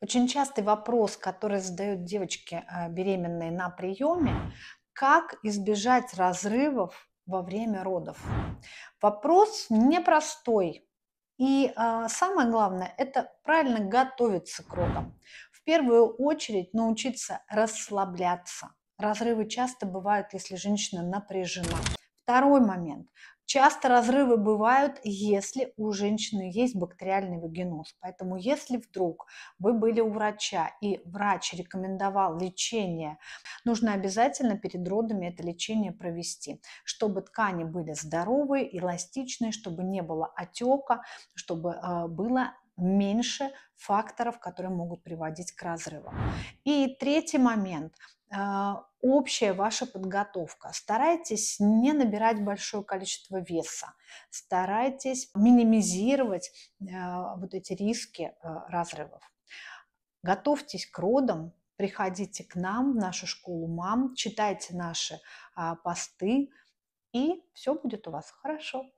Очень частый вопрос, который задают девочки э, беременные на приеме, как избежать разрывов во время родов. Вопрос непростой. И а, самое главное, это правильно готовиться к родам. В первую очередь научиться расслабляться. Разрывы часто бывают, если женщина напряжена. Второй момент. Часто разрывы бывают, если у женщины есть бактериальный вагиноз. Поэтому если вдруг вы были у врача и врач рекомендовал лечение, нужно обязательно перед родами это лечение провести, чтобы ткани были здоровые, эластичные, чтобы не было отека, чтобы а, было меньше факторов, которые могут приводить к разрывам. И третий момент а, общая ваша подготовка. Старайтесь не набирать большое количество веса, старайтесь минимизировать а, вот эти риски а, разрывов. Готовьтесь к родам, приходите к нам в нашу школу мам, читайте наши посты, и все будет у вас хорошо.